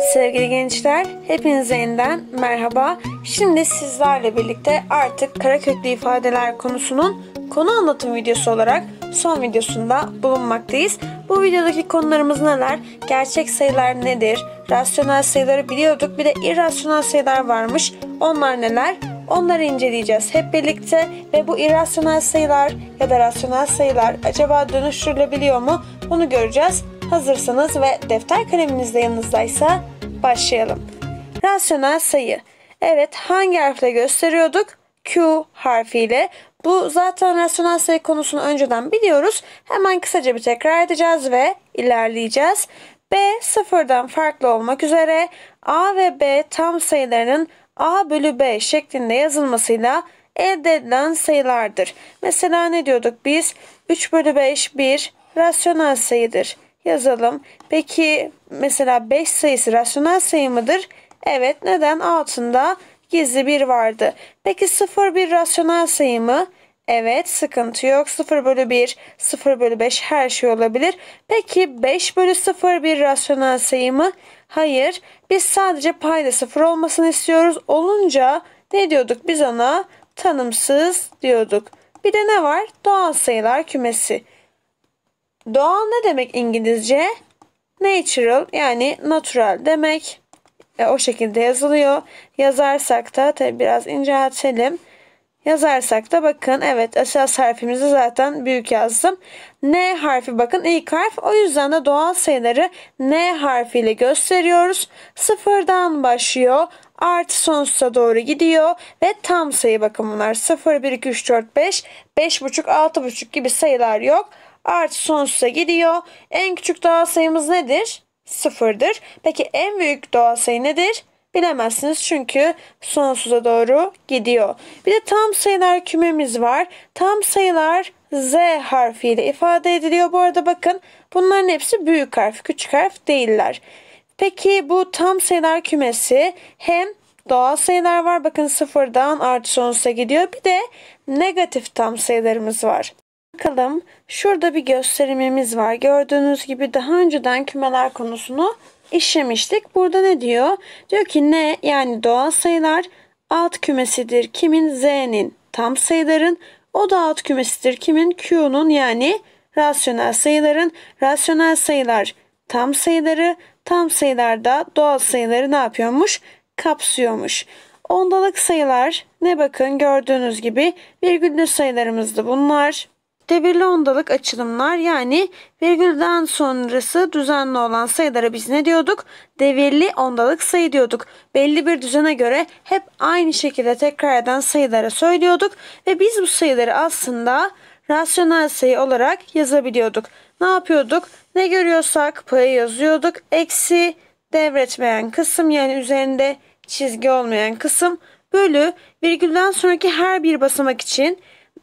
Evet sevgili gençler, hepinize yeniden merhaba. Şimdi sizlerle birlikte artık kara köklü ifadeler konusunun konu anlatım videosu olarak son videosunda bulunmaktayız. Bu videodaki konularımız neler? Gerçek sayılar nedir? Rasyonel sayıları biliyorduk. Bir de irrasyonel sayılar varmış. Onlar neler? Onları inceleyeceğiz hep birlikte ve bu irrasyonel sayılar ya da rasyonel sayılar acaba dönüştürülebiliyor mu? Bunu göreceğiz. Hazırsanız ve defter kaleminiz de yanınızdaysa başlayalım. Rasyonel sayı. Evet hangi harfle gösteriyorduk? Q harfiyle. Bu zaten rasyonel sayı konusunu önceden biliyoruz. Hemen kısaca bir tekrar edeceğiz ve ilerleyeceğiz. B sıfırdan farklı olmak üzere A ve B tam sayılarının A bölü B şeklinde yazılmasıyla elde edilen sayılardır. Mesela ne diyorduk biz? 3 bölü 5 1 rasyonel sayıdır yazalım. Peki mesela 5 sayısı rasyonel sayı mıdır? Evet neden? Altında gizli bir vardı. Peki 0 bir rasyonel sayı mı? Evet sıkıntı yok. 0 bölü 1, 0 bölü 5 her şey olabilir. Peki 5 bölü 0 bir rasyonel sayı mı? Hayır. Biz sadece payda 0 olmasını istiyoruz. Olunca ne diyorduk? Biz ona tanımsız diyorduk. Bir de ne var? Doğal sayılar kümesi. Doğal ne demek İngilizce? Natural yani natural demek. E, o şekilde yazılıyor. Yazarsak da tabi biraz inceltelim. Yazarsak da bakın evet esas harfimizi zaten büyük yazdım. N harfi bakın ilk harf. O yüzden de doğal sayıları N harfiyle gösteriyoruz. Sıfırdan başlıyor. Artı sonsuza doğru gidiyor. Ve tam sayı bakın bunlar. 0, 1, 2, 3, 4, 5, 5,5, 6,5 gibi sayılar yok artı sonsuza gidiyor. En küçük doğal sayımız nedir? Sıfırdır. Peki en büyük doğal sayı nedir? bilemezsiniz çünkü sonsuza doğru gidiyor. Bir de tam sayılar kümemiz var. Tam sayılar Z harfiyle ifade ediliyor. Bu arada bakın bunların hepsi büyük harf, küçük harf değiller. Peki bu tam sayılar kümesi hem doğal sayılar var. Bakın sıfırdan artı sonsuza gidiyor. Bir de negatif tam sayılarımız var. Bakalım şurada bir gösterimimiz var. Gördüğünüz gibi daha önceden kümeler konusunu işlemiştik. Burada ne diyor? Diyor ki ne yani doğal sayılar alt kümesidir. Kimin z'nin tam sayıların o da alt kümesidir. Kimin q'nun yani rasyonel sayıların rasyonel sayılar tam sayıları tam sayılar da doğal sayıları ne yapıyormuş? Kapsıyormuş. Ondalık sayılar ne bakın gördüğünüz gibi virgüllü sayılarımızdı bunlar devirli ondalık açılımlar yani virgülden sonrası düzenli olan sayılara biz ne diyorduk? Devirli ondalık sayı diyorduk. Belli bir düzene göre hep aynı şekilde tekrar eden sayılara söylüyorduk ve biz bu sayıları aslında rasyonel sayı olarak yazabiliyorduk. Ne yapıyorduk? Ne görüyorsak payı yazıyorduk. Eksi devretmeyen kısım yani üzerinde çizgi olmayan kısım bölü virgülden sonraki her bir basamak için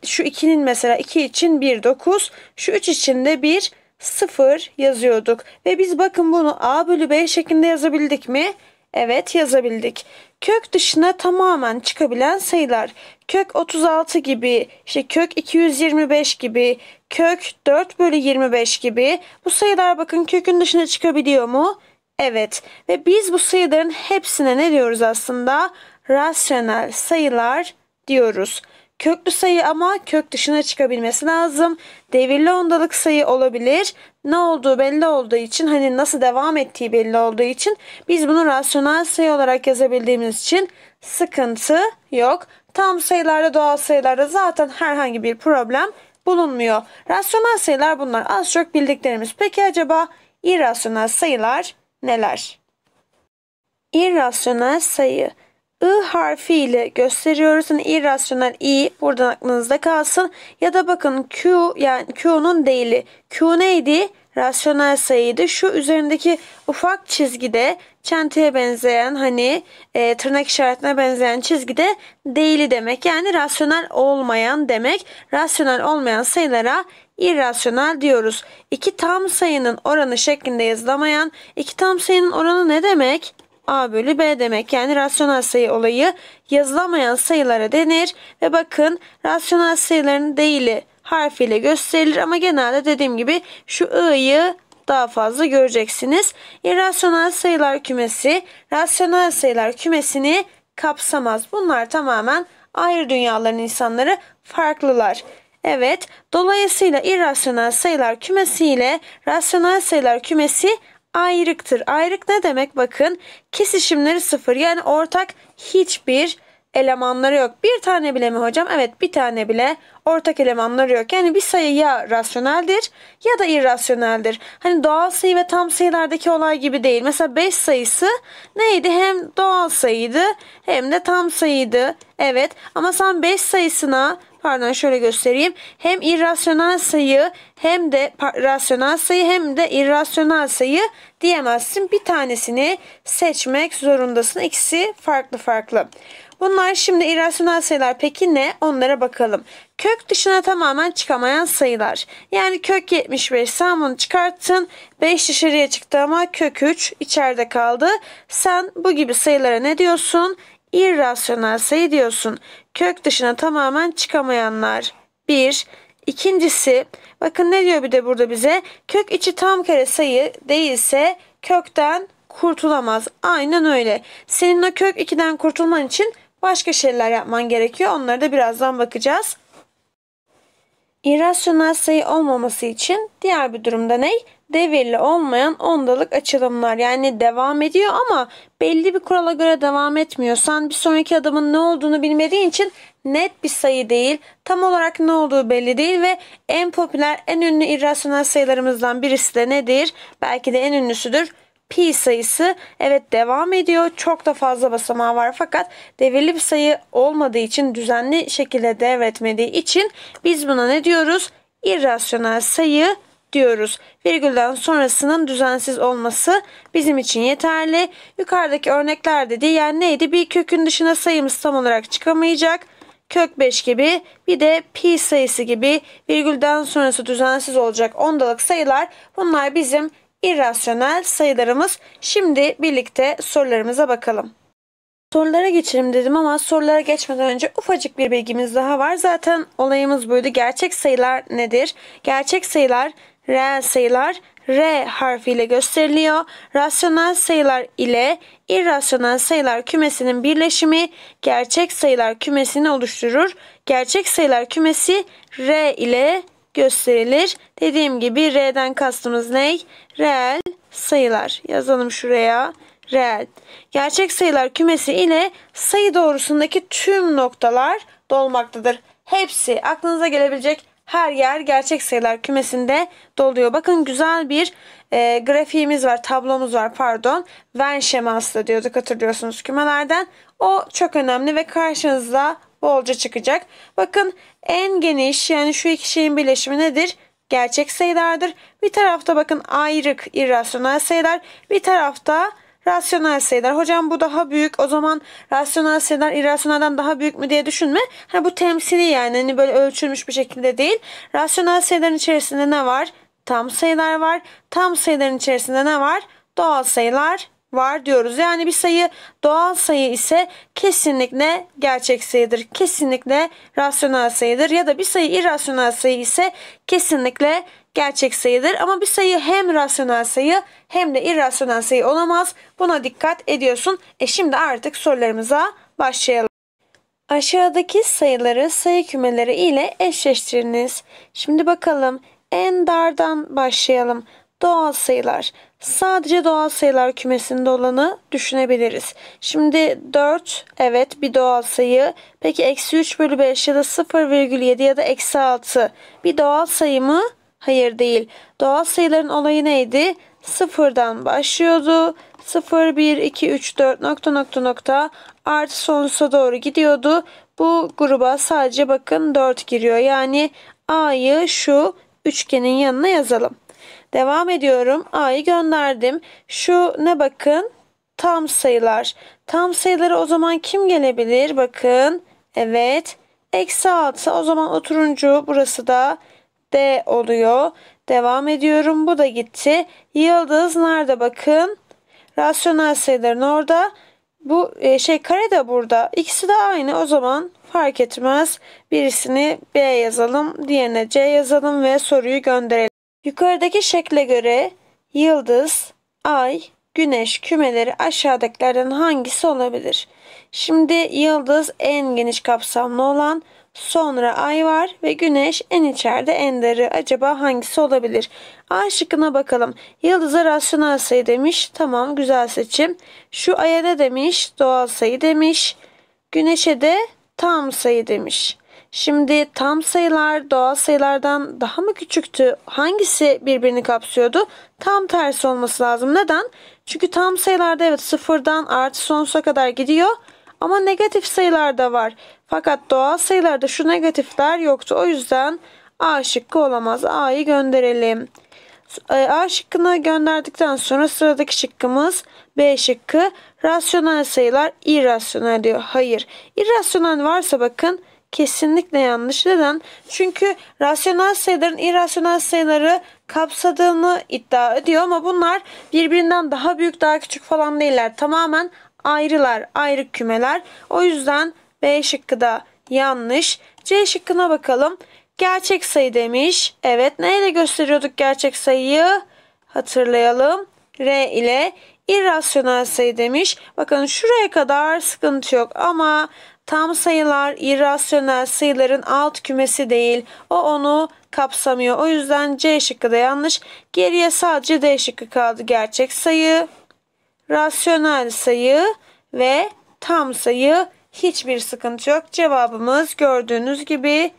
şu 2'nin mesela 2 için 1 9 şu 3 için de 1 0 yazıyorduk. Ve biz bakın bunu a bölü b şeklinde yazabildik mi? Evet yazabildik. Kök dışına tamamen çıkabilen sayılar. Kök 36 gibi, işte kök 225 gibi, kök 4 bölü 25 gibi. Bu sayılar bakın kökün dışına çıkabiliyor mu? Evet. Ve biz bu sayıların hepsine ne diyoruz aslında? Rasyonel sayılar diyoruz. Köklü sayı ama kök dışına çıkabilmesi lazım. Devirli ondalık sayı olabilir. Ne olduğu belli olduğu için hani nasıl devam ettiği belli olduğu için biz bunu rasyonel sayı olarak yazabildiğimiz için sıkıntı yok. Tam sayılarda doğal sayılarda zaten herhangi bir problem bulunmuyor. Rasyonel sayılar bunlar az çok bildiklerimiz. Peki acaba irrasyonel sayılar neler? İrrasyonel sayı I harfi ile gösteriyoruz. Yani irrasyonel i buradan aklınızda kalsın. Ya da bakın Q yani Q'nun değili. Q neydi? Rasyonel sayıydı. Şu üzerindeki ufak çizgide çantaya benzeyen hani e, tırnak işaretine benzeyen çizgide değili demek. Yani rasyonel olmayan demek. Rasyonel olmayan sayılara irrasyonel diyoruz. İki tam sayının oranı şeklinde yazılamayan İki tam sayının oranı ne demek? A bölü B demek. Yani rasyonel sayı olayı yazılamayan sayılara denir. Ve bakın rasyonel sayıların değili harfiyle gösterilir. Ama genelde dediğim gibi şu I'yı daha fazla göreceksiniz. İrrasyonel e, sayılar kümesi, rasyonel sayılar kümesini kapsamaz. Bunlar tamamen ayrı dünyaların insanları farklılar. Evet, dolayısıyla irrasyonel sayılar kümesi ile rasyonel sayılar kümesi ayrıktır. Ayrık ne demek? Bakın kesişimleri sıfır. Yani ortak hiçbir elemanları yok. Bir tane bile mi hocam? Evet bir tane bile ortak elemanları yok. Yani bir sayı ya rasyoneldir ya da irrasyoneldir. Hani doğal sayı ve tam sayılardaki olay gibi değil. Mesela 5 sayısı neydi? Hem doğal sayıydı hem de tam sayıydı. Evet ama sen 5 sayısına pardon şöyle göstereyim. Hem irrasyonel sayı hem de rasyonel sayı hem de irrasyonel sayı diyemezsin. Bir tanesini seçmek zorundasın. İkisi farklı farklı. Bunlar şimdi irrasyonel sayılar. Peki ne? Onlara bakalım. Kök dışına tamamen çıkamayan sayılar. Yani kök 75 sen bunu çıkarttın. 5 dışarıya çıktı ama kök 3 içeride kaldı. Sen bu gibi sayılara ne diyorsun? İrrasyonel sayı diyorsun. Kök dışına tamamen çıkamayanlar. 1. İkincisi bakın ne diyor bir de burada bize? Kök içi tam kare sayı değilse kökten kurtulamaz. Aynen öyle. Senin o kök 2'den kurtulman için başka şeyler yapman gerekiyor. Onlara da birazdan bakacağız. İrrasyonel sayı olmaması için diğer bir durumda ne? Devirli olmayan ondalık açılımlar. Yani devam ediyor ama belli bir kurala göre devam etmiyor. Sen bir sonraki adamın ne olduğunu bilmediğin için net bir sayı değil, tam olarak ne olduğu belli değil ve en popüler, en ünlü irrasyonel sayılarımızdan birisi de nedir? Belki de en ünlüsüdür pi sayısı evet devam ediyor. Çok da fazla basamağı var fakat devirli bir sayı olmadığı için düzenli şekilde devretmediği için biz buna ne diyoruz? İrrasyonel sayı diyoruz. Virgülden sonrasının düzensiz olması bizim için yeterli. Yukarıdaki örneklerde diyen yani neydi? Bir kökün dışına sayımız tam olarak çıkamayacak kök 5 gibi bir de pi sayısı gibi virgülden sonrası düzensiz olacak ondalık sayılar bunlar bizim irrasyonel sayılarımız. Şimdi birlikte sorularımıza bakalım. Sorulara geçelim dedim ama sorulara geçmeden önce ufacık bir bilgimiz daha var. Zaten olayımız buydu. Gerçek sayılar nedir? Gerçek sayılar reel sayılar R harfiyle gösteriliyor. Rasyonel sayılar ile irrasyonel sayılar kümesinin birleşimi gerçek sayılar kümesini oluşturur. Gerçek sayılar kümesi R ile gösterilir. Dediğim gibi R'den kastımız ne? Reel sayılar. Yazalım şuraya. Reel. Gerçek sayılar kümesi ile sayı doğrusundaki tüm noktalar dolmaktadır. Hepsi aklınıza gelebilecek her yer gerçek sayılar kümesinde doluyor. Bakın güzel bir e, grafiğimiz var, tablomuz var pardon. Venn şeması da diyorduk hatırlıyorsunuz kümelerden. O çok önemli ve karşınızda bolca çıkacak. Bakın en geniş yani şu iki şeyin birleşimi nedir? Gerçek sayılardır. Bir tarafta bakın ayrık irrasyonel sayılar. Bir tarafta rasyonel sayılar. Hocam bu daha büyük. O zaman rasyonel sayılar irrasyonelden daha büyük mü diye düşünme. Hani bu temsili yani hani böyle ölçülmüş bir şekilde değil. Rasyonel sayıların içerisinde ne var? Tam sayılar var. Tam sayıların içerisinde ne var? Doğal sayılar var diyoruz. Yani bir sayı doğal sayı ise kesinlikle gerçek sayıdır. Kesinlikle rasyonel sayıdır. Ya da bir sayı irrasyonel sayı ise kesinlikle gerçek sayıdır. Ama bir sayı hem rasyonel sayı hem de irrasyonel sayı olamaz. Buna dikkat ediyorsun. E şimdi artık sorularımıza başlayalım. Aşağıdaki sayıları sayı kümeleri ile eşleştiriniz. Şimdi bakalım en dardan başlayalım doğal sayılar. Sadece doğal sayılar kümesinde olanı düşünebiliriz. Şimdi 4 evet bir doğal sayı. Peki eksi 3 bölü 5 ya da 0,7 ya da eksi 6 bir doğal sayı mı? Hayır değil. Doğal sayıların olayı neydi? Sıfırdan başlıyordu. 0, 1, 2, 3, 4 nokta nokta nokta artı sonsuza doğru gidiyordu. Bu gruba sadece bakın 4 giriyor. Yani A'yı şu üçgenin yanına yazalım. Devam ediyorum. A'yı gönderdim. Şu ne bakın? Tam sayılar. Tam sayıları o zaman kim gelebilir? Bakın. Evet. Eksi 6 o zaman oturuncu burası da D oluyor. Devam ediyorum. Bu da gitti. Yıldız nerede bakın? Rasyonel sayıların orada. Bu e, şey kare de burada. İkisi de aynı. O zaman fark etmez. Birisini B yazalım. Diğerine C yazalım ve soruyu gönderelim. Yukarıdaki şekle göre yıldız, ay, güneş kümeleri aşağıdakilerden hangisi olabilir? Şimdi yıldız en geniş kapsamlı olan, sonra ay var ve güneş en içeride en darı. Acaba hangisi olabilir? A şıkkına bakalım. Yıldızı rasyonel sayı demiş. Tamam güzel seçim. Şu aya ne demiş? Doğal sayı demiş. Güneşe de tam sayı demiş. Şimdi tam sayılar doğal sayılardan daha mı küçüktü? Hangisi birbirini kapsıyordu? Tam tersi olması lazım. Neden? Çünkü tam sayılarda evet sıfırdan artı sonsuza kadar gidiyor. Ama negatif sayılar da var. Fakat doğal sayılarda şu negatifler yoktu. O yüzden A şıkkı olamaz. A'yı gönderelim. Ee, A şıkkını gönderdikten sonra sıradaki şıkkımız B şıkkı. Rasyonel sayılar irrasyonel diyor. Hayır. İrrasyonel varsa bakın kesinlikle yanlış. Neden? Çünkü rasyonel sayıların irrasyonel sayıları kapsadığını iddia ediyor ama bunlar birbirinden daha büyük daha küçük falan değiller. Tamamen ayrılar, ayrı kümeler. O yüzden B şıkkı da yanlış. C şıkkına bakalım. Gerçek sayı demiş. Evet neyle gösteriyorduk gerçek sayıyı? Hatırlayalım. R ile irrasyonel sayı demiş. Bakın şuraya kadar sıkıntı yok ama Tam sayılar irrasyonel sayıların alt kümesi değil. O onu kapsamıyor. O yüzden C şıkkı da yanlış. Geriye sadece D şıkkı kaldı. Gerçek sayı, rasyonel sayı ve tam sayı hiçbir sıkıntı yok. Cevabımız gördüğünüz gibi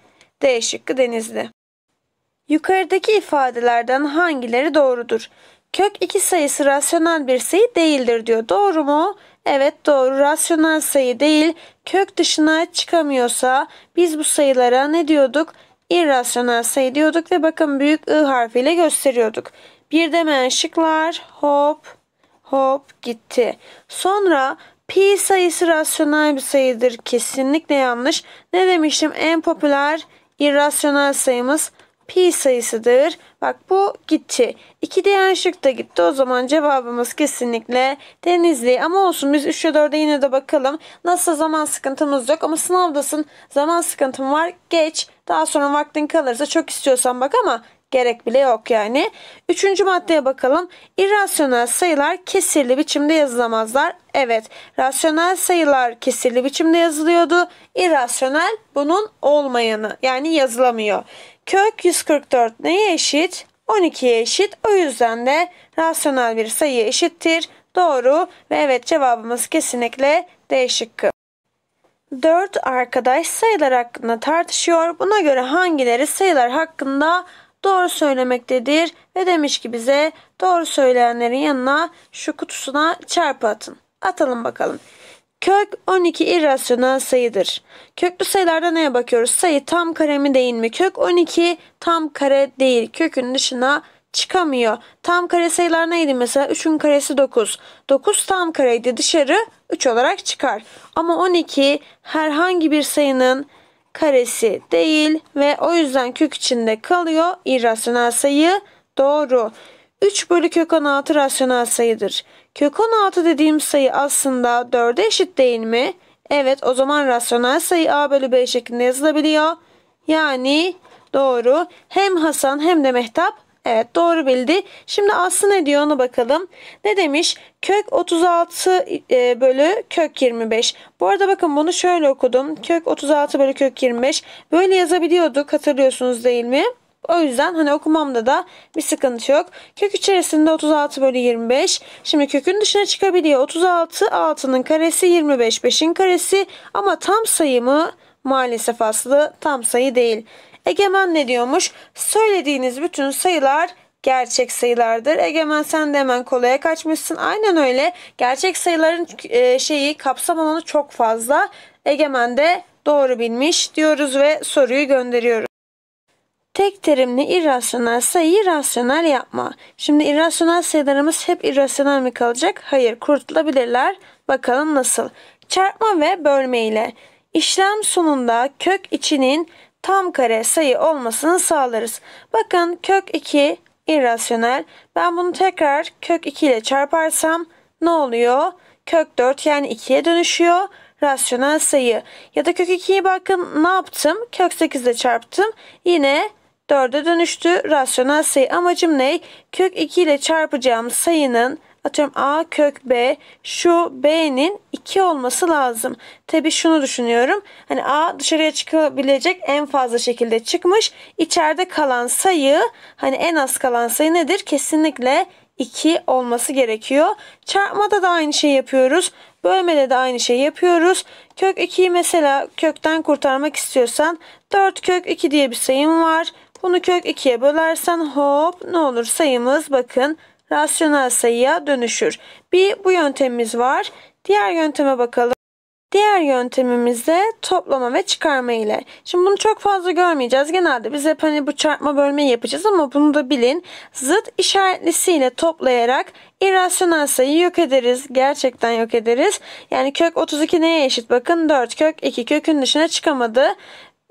D şıkkı denizli. Yukarıdaki ifadelerden hangileri doğrudur? Kök 2 sayısı rasyonel bir sayı değildir diyor. Doğru mu? Evet doğru. Rasyonel sayı değil. Kök dışına çıkamıyorsa biz bu sayılara ne diyorduk? İrrasyonel sayı diyorduk ve bakın büyük I harfiyle gösteriyorduk. Bir demeyen şıklar hop hop gitti. Sonra pi sayısı rasyonel bir sayıdır. Kesinlikle yanlış. Ne demiştim? En popüler irrasyonel sayımız pi sayısıdır. Bak bu gitti. 2 diyen şık da gitti. O zaman cevabımız kesinlikle Denizli. Ama olsun biz 3 ve 4'e yine de bakalım. Nasıl zaman sıkıntımız yok ama sınavdasın. Zaman sıkıntım var. Geç. Daha sonra vaktin kalırsa çok istiyorsan bak ama gerek bile yok yani. Üçüncü maddeye bakalım. İrrasyonel sayılar kesirli biçimde yazılamazlar. Evet rasyonel sayılar kesirli biçimde yazılıyordu. İrrasyonel bunun olmayanı yani yazılamıyor. Kök 144 neye eşit? 12'ye eşit. O yüzden de rasyonel bir sayı eşittir. Doğru ve evet cevabımız kesinlikle D şıkkı. 4 arkadaş sayılar hakkında tartışıyor. Buna göre hangileri sayılar hakkında doğru söylemektedir ve demiş ki bize doğru söyleyenlerin yanına şu kutusuna çarpı atın. Atalım bakalım. Kök 12 irrasyonel sayıdır. Köklü sayılarda neye bakıyoruz? Sayı tam kare mi değil mi? Kök 12 tam kare değil. Kökün dışına çıkamıyor. Tam kare sayılar neydi mesela? 3'ün karesi 9. 9 tam kareydi dışarı 3 olarak çıkar. Ama 12 herhangi bir sayının karesi değil ve o yüzden kök içinde kalıyor. İrrasyonel sayı doğru. 3 bölü kök 16 rasyonel sayıdır. Kök 16 dediğim sayı aslında 4'e eşit değil mi? Evet o zaman rasyonel sayı a bölü b şeklinde yazılabiliyor. Yani doğru. Hem Hasan hem de Mehtap Evet doğru bildi. Şimdi Aslı ne diyor ona bakalım. Ne demiş? Kök 36 e, bölü kök 25. Bu arada bakın bunu şöyle okudum. Kök 36 bölü kök 25. Böyle yazabiliyorduk hatırlıyorsunuz değil mi? O yüzden hani okumamda da bir sıkıntı yok. Kök içerisinde 36 bölü 25. Şimdi kökün dışına çıkabiliyor. 36 6'nın karesi 25 5'in karesi ama tam sayımı maalesef aslı tam sayı değil. Egemen ne diyormuş? Söylediğiniz bütün sayılar gerçek sayılardır. Egemen sen de hemen kolaya kaçmışsın. Aynen öyle. Gerçek sayıların e, şeyi kapsam alanı çok fazla. Egemen de doğru bilmiş diyoruz ve soruyu gönderiyoruz. Tek terimli irrasyonel sayıyı rasyonel yapma. Şimdi irrasyonel sayılarımız hep irrasyonel mi kalacak? Hayır, kurtulabilirler. Bakalım nasıl? Çarpma ve bölme ile işlem sonunda kök içinin tam kare sayı olmasını sağlarız. Bakın kök 2 irrasyonel. Ben bunu tekrar kök 2 ile çarparsam ne oluyor? Kök 4 yani 2'ye dönüşüyor. Rasyonel sayı. Ya da kök 2'yi bakın ne yaptım? Kök 8 ile çarptım. Yine 4'e dönüştü. Rasyonel sayı amacım ne? Kök 2 ile çarpacağım sayının atıyorum A kök B şu B'nin 2 olması lazım. Tabi şunu düşünüyorum. Hani A dışarıya çıkabilecek en fazla şekilde çıkmış. İçeride kalan sayı hani en az kalan sayı nedir? Kesinlikle 2 olması gerekiyor. Çarpmada da aynı şeyi yapıyoruz. Bölmede de aynı şeyi yapıyoruz. Kök 2'yi mesela kökten kurtarmak istiyorsan 4 kök 2 diye bir sayım var. Bunu kök 2'ye bölersen hop ne olur sayımız bakın rasyonel sayıya dönüşür. Bir bu yöntemimiz var. Diğer yönteme bakalım. Diğer yöntemimiz de toplama ve çıkarma ile. Şimdi bunu çok fazla görmeyeceğiz. Genelde biz hep hani bu çarpma bölmeyi yapacağız ama bunu da bilin. Zıt işaretlisiyle toplayarak irrasyonel sayıyı yok ederiz. Gerçekten yok ederiz. Yani kök 32 neye eşit? Bakın 4 kök 2 kökün dışına çıkamadı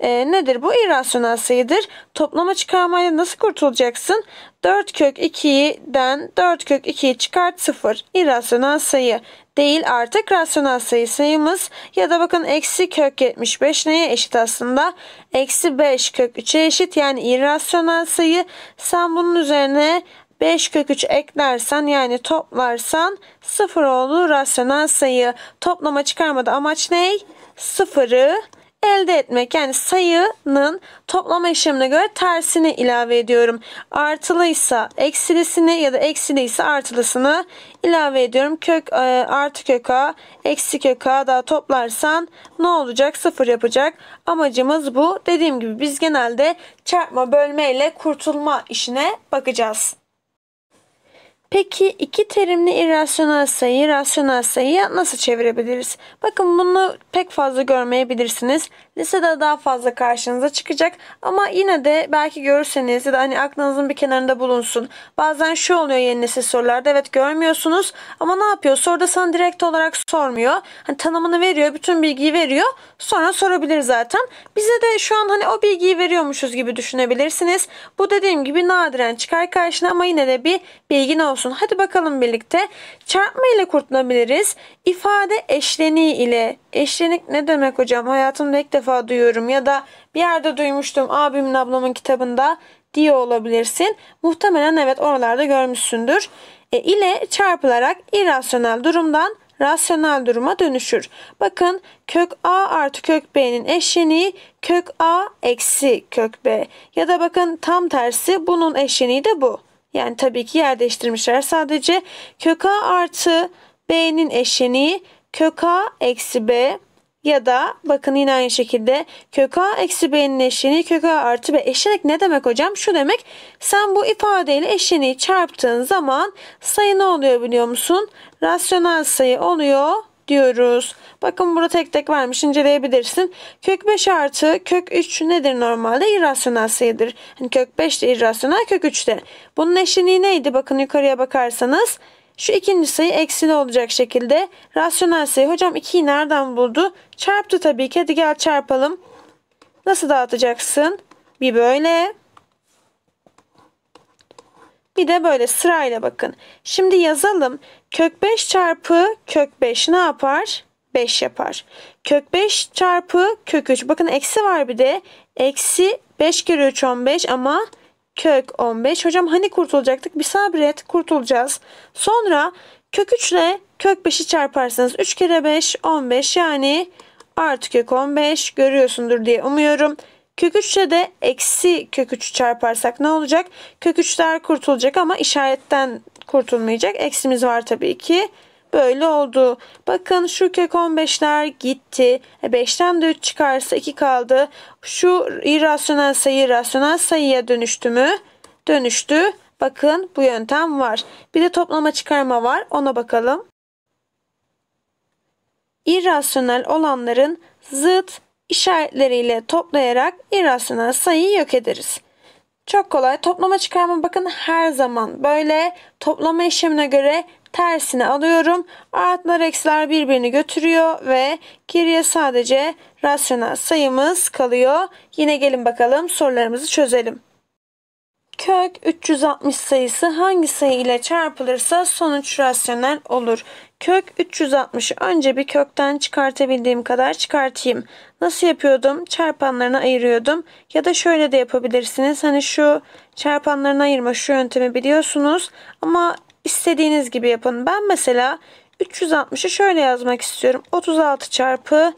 e, nedir bu? irrasyonel sayıdır. Toplama çıkarmayla nasıl kurtulacaksın? 4 kök 2'den 4 kök 2'yi çıkart 0. İrrasyonel sayı değil artık rasyonel sayı sayımız ya da bakın eksi kök 75 neye eşit aslında? Eksi 5 kök 3'e eşit yani irrasyonel sayı. Sen bunun üzerine 5 kök 3 eklersen yani toplarsan 0 olur rasyonel sayı. Toplama çıkarmada amaç ne? 0'ı elde etmek. Yani sayının toplama işlemine göre tersini ilave ediyorum. Artılıysa eksilisini ya da eksiliyse artılısını ilave ediyorum. Kök e, artı kök a eksi kök a daha toplarsan ne olacak? Sıfır yapacak. Amacımız bu. Dediğim gibi biz genelde çarpma bölme ile kurtulma işine bakacağız. Peki iki terimli irrasyonel sayı, rasyonel sayıya nasıl çevirebiliriz? Bakın bunu pek fazla görmeyebilirsiniz. Lisede daha fazla karşınıza çıkacak ama yine de belki görürseniz ya da hani aklınızın bir kenarında bulunsun. Bazen şu oluyor yeni nesil sorularda evet görmüyorsunuz ama ne yapıyor? Soruda sana direkt olarak sormuyor. Hani tanımını veriyor, bütün bilgiyi veriyor. Sonra sorabilir zaten. Bize de şu an hani o bilgiyi veriyormuşuz gibi düşünebilirsiniz. Bu dediğim gibi nadiren çıkar karşına ama yine de bir bilgin olsun. Hadi bakalım birlikte. Çarpma ile kurtulabiliriz. İfade eşleniği ile. Eşlenik ne demek hocam? Hayatımda ilk defa defa duyuyorum ya da bir yerde duymuştum abimin ablamın kitabında diye olabilirsin. Muhtemelen evet oralarda görmüşsündür. E, ile çarpılarak irrasyonel durumdan rasyonel duruma dönüşür. Bakın kök a artı kök b'nin eşleniği kök a eksi kök b. Ya da bakın tam tersi bunun eşleniği de bu. Yani tabii ki yer değiştirmişler sadece kök a artı b'nin eşleniği kök a eksi b ya da bakın yine aynı şekilde kök a eksi b'nin eşleniği kök a artı b eşlenik ne demek hocam? Şu demek sen bu ifadeyle eşleniği çarptığın zaman sayı ne oluyor biliyor musun? Rasyonel sayı oluyor diyoruz. Bakın burada tek tek vermiş inceleyebilirsin. Kök 5 artı kök 3 nedir normalde? İrrasyonel sayıdır. Yani kök 5 de irrasyonel kök 3 de. Bunun eşleniği neydi? Bakın yukarıya bakarsanız şu ikinci sayı eksili olacak şekilde. Rasyonel sayı. Hocam 2'yi nereden buldu? Çarptı tabii ki. Hadi gel çarpalım. Nasıl dağıtacaksın? Bir böyle. Bir de böyle sırayla bakın. Şimdi yazalım. Kök 5 çarpı kök 5 ne yapar? 5 yapar. Kök 5 çarpı kök 3. Bakın eksi var bir de. Eksi 5 kere 3 15 ama kök 15. Hocam hani kurtulacaktık? Bir sabret kurtulacağız. Sonra kök 3 ile kök 5'i çarparsanız 3 kere 5 15 yani artı kök 15 görüyorsundur diye umuyorum. Kök 3'e de eksi kök 3 çarparsak ne olacak? Kök 3'ler kurtulacak ama işaretten kurtulmayacak. Eksimiz var tabii ki. Böyle oldu. Bakın şu kök 15'ler gitti. 5'ten e, de 3 çıkarsa 2 kaldı. Şu irrasyonel sayı rasyonel sayıya dönüştü mü? Dönüştü. Bakın bu yöntem var. Bir de toplama çıkarma var. Ona bakalım. İrrasyonel olanların zıt işaretleriyle toplayarak irrasyonel sayıyı yok ederiz. Çok kolay. Toplama çıkarma bakın her zaman böyle toplama işlemine göre Tersini alıyorum. Artlar eksiler birbirini götürüyor ve geriye sadece rasyonel sayımız kalıyor. Yine gelin bakalım sorularımızı çözelim. Kök 360 sayısı hangi sayı ile çarpılırsa sonuç rasyonel olur. Kök 360'ı önce bir kökten çıkartabildiğim kadar çıkartayım. Nasıl yapıyordum? Çarpanlarına ayırıyordum. Ya da şöyle de yapabilirsiniz. Hani şu çarpanlarına ayırma şu yöntemi biliyorsunuz. Ama istediğiniz gibi yapın. Ben mesela 360'ı şöyle yazmak istiyorum. 36 çarpı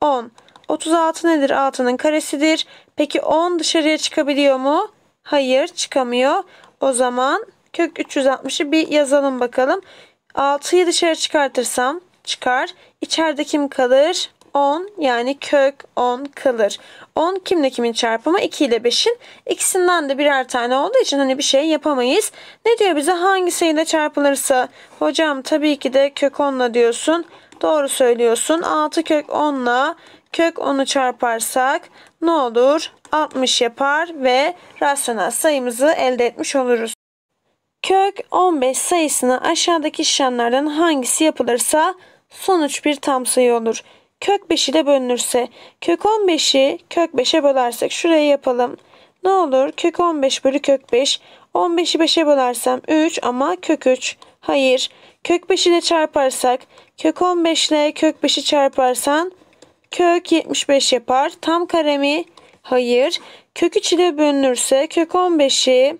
10. 36 nedir? 6'nın karesidir. Peki 10 dışarıya çıkabiliyor mu? Hayır çıkamıyor. O zaman kök 360'ı bir yazalım bakalım. 6'yı dışarı çıkartırsam çıkar. İçeride kim kalır? 10 yani kök 10 kalır. 10 kimle kimin çarpımı? 2 ile 5'in. ikisinden de birer tane olduğu için hani bir şey yapamayız. Ne diyor bize? Hangi sayıyla çarpılırsa? Hocam tabii ki de kök 10'la diyorsun. Doğru söylüyorsun. 6 kök 10'la kök 10'u çarparsak ne olur? 60 yapar ve rasyonel sayımızı elde etmiş oluruz. Kök 15 sayısını aşağıdaki işlemlerden hangisi yapılırsa sonuç bir tam sayı olur kök 5'i de bölünürse kök 15'i kök 5'e bölersek şurayı yapalım. Ne olur kök 15 bölü kök 5 15'i 5'e bölersem 3 ama kök 3 hayır kök 5'i de çarparsak kök 15 ile kök 5'i çarparsan kök 75 yapar tam karemi hayır kök 3 ile bölünürse kök 15'i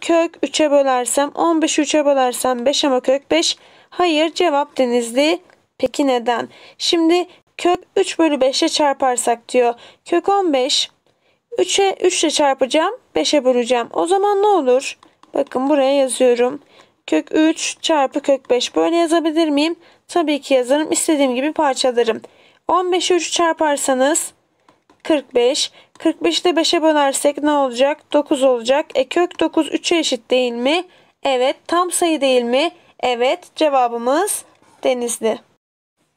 kök 3'e bölersem 15'i 3'e bölersem 5 ama kök 5 hayır cevap denizli Peki neden? Şimdi kök 3 bölü 5'e çarparsak diyor. Kök 15 3'e 3 ile çarpacağım 5'e böleceğim. O zaman ne olur? Bakın buraya yazıyorum. Kök 3 çarpı kök 5 böyle yazabilir miyim? Tabii ki yazarım. İstediğim gibi parçalarım. 15'i 3 çarparsanız 45. 45'i de 5'e bölersek ne olacak? 9 olacak. E kök 9 3'e eşit değil mi? Evet. Tam sayı değil mi? Evet. Cevabımız denizli.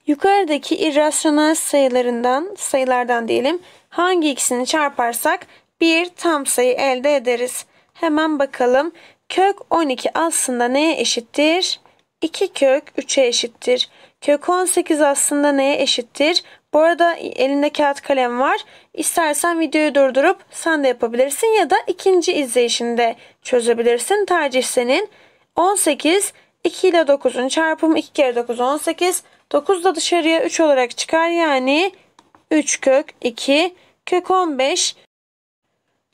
Yukarıdaki irrasyonel sayılarından, sayılardan diyelim, hangi ikisini çarparsak bir tam sayı elde ederiz. Hemen bakalım. Kök 12 aslında neye eşittir? 2 kök 3'e eşittir. Kök 18 aslında neye eşittir? Bu arada elinde kağıt kalem var. İstersen videoyu durdurup sen de yapabilirsin ya da ikinci izleyişinde çözebilirsin. Tercih senin. 18 2 ile 9'un çarpımı 2 kere 9 18 9 da dışarıya 3 olarak çıkar. Yani 3 kök 2 kök 15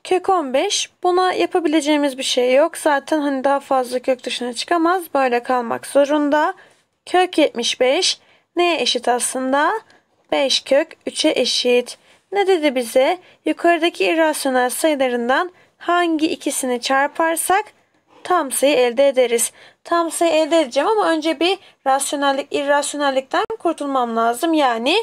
kök 15 buna yapabileceğimiz bir şey yok. Zaten hani daha fazla kök dışına çıkamaz. Böyle kalmak zorunda. Kök 75 neye eşit aslında? 5 kök 3'e eşit. Ne dedi bize? Yukarıdaki irrasyonel sayılarından hangi ikisini çarparsak tam sayı elde ederiz. Tam sayı elde edeceğim ama önce bir rasyonellik, irrasyonellikten kurtulmam lazım. Yani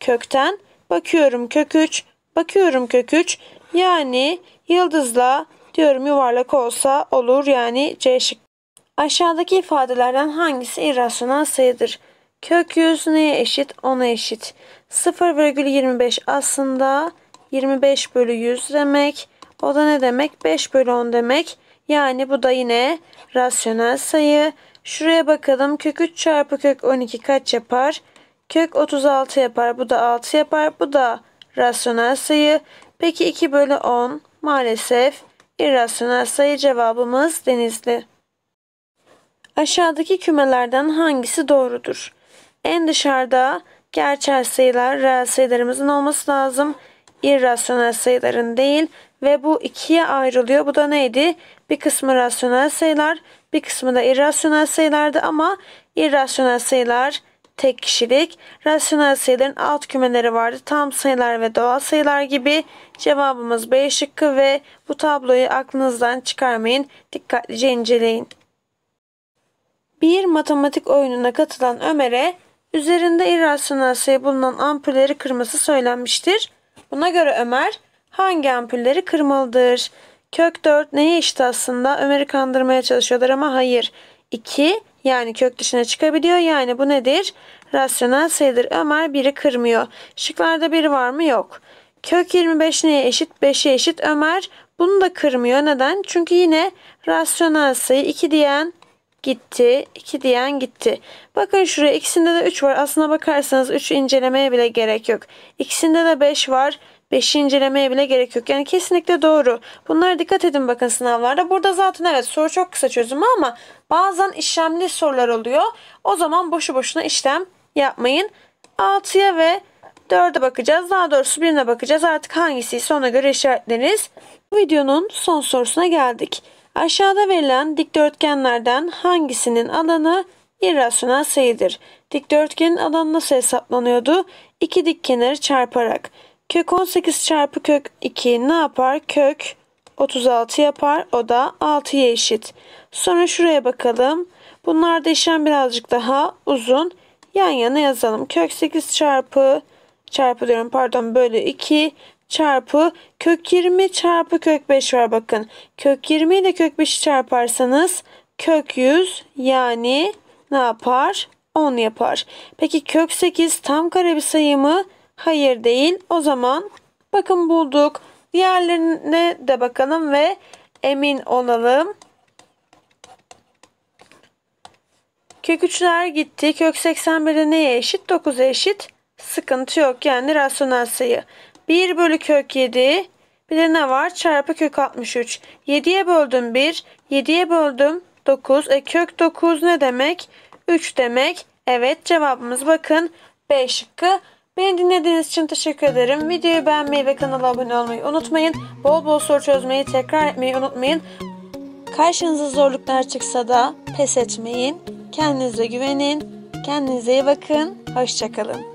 kökten bakıyorum kök 3, bakıyorum kök 3. Yani yıldızla diyorum yuvarlak olsa olur yani C şık. Aşağıdaki ifadelerden hangisi irrasyonel sayıdır? Kök 100 neye eşit? 10'a eşit. 0,25 aslında 25 bölü 100 demek. O da ne demek? 5 bölü 10 demek. Yani bu da yine rasyonel sayı. Şuraya bakalım. Kök 3 çarpı kök 12 kaç yapar? Kök 36 yapar. Bu da 6 yapar. Bu da rasyonel sayı. Peki 2 bölü 10 maalesef irrasyonel sayı cevabımız denizli. Aşağıdaki kümelerden hangisi doğrudur? En dışarıda gerçel sayılar, reel sayılarımızın olması lazım. İrrasyonel sayıların değil ve bu ikiye ayrılıyor. Bu da neydi? Bir kısmı rasyonel sayılar, bir kısmı da irrasyonel sayılardı ama irrasyonel sayılar tek kişilik, rasyonel sayıların alt kümeleri vardı. Tam sayılar ve doğal sayılar gibi cevabımız B şıkkı ve bu tabloyu aklınızdan çıkarmayın. Dikkatlice inceleyin. Bir matematik oyununa katılan Ömer'e üzerinde irrasyonel sayı bulunan ampulleri kırması söylenmiştir. Buna göre Ömer hangi ampulleri kırmalıdır? Kök 4 neye eşit aslında? Ömer'i kandırmaya çalışıyorlar ama hayır. 2 yani kök dışına çıkabiliyor. Yani bu nedir? Rasyonel sayıdır. Ömer 1'i kırmıyor. Şıklarda 1 var mı? Yok. Kök 25 neye eşit? 5'e eşit. Ömer bunu da kırmıyor. Neden? Çünkü yine rasyonel sayı 2 diyen gitti. 2 diyen gitti. Bakın şuraya ikisinde de 3 var. Aslına bakarsanız 3'ü incelemeye bile gerek yok. İkisinde de 5 var. 5'i incelemeye bile gerek yok. Yani kesinlikle doğru. Bunlara dikkat edin bakın sınavlarda. Burada zaten evet soru çok kısa çözümü ama bazen işlemli sorular oluyor. O zaman boşu boşuna işlem yapmayın. 6'ya ve 4'e bakacağız. Daha doğrusu 1'ine bakacağız. Artık hangisi ise ona göre işaretleriniz. Bu videonun son sorusuna geldik. Aşağıda verilen dikdörtgenlerden hangisinin alanı irrasyonel sayıdır? Dikdörtgenin alanı nasıl hesaplanıyordu? İki dik kenarı çarparak. Kök 18 çarpı kök 2 ne yapar? Kök 36 yapar. O da 6'ya eşit. Sonra şuraya bakalım. Bunlar da işlem birazcık daha uzun. Yan yana yazalım. Kök 8 çarpı çarpı diyorum pardon bölü 2 çarpı kök 20 çarpı kök 5 var bakın. Kök 20 ile kök 5'i çarparsanız kök 100 yani ne yapar? 10 yapar. Peki kök 8 tam kare bir sayı mı? Hayır değil. O zaman bakın bulduk. Diğerlerine de bakalım ve emin olalım. Kök 3'ler gitti. Kök 81'e neye eşit? 9'a eşit. Sıkıntı yok. Yani rasyonel sayı. 1 bölü kök 7. Bir de ne var? Çarpı kök 63. 7'ye böldüm 1. 7'ye böldüm 9. E kök 9 ne demek? 3 demek. Evet cevabımız bakın B şıkkı Beni dinlediğiniz için teşekkür ederim. Videoyu beğenmeyi ve kanala abone olmayı unutmayın. Bol bol soru çözmeyi tekrar etmeyi unutmayın. Karşınıza zorluklar çıksa da pes etmeyin. Kendinize güvenin. Kendinize iyi bakın. Hoşçakalın.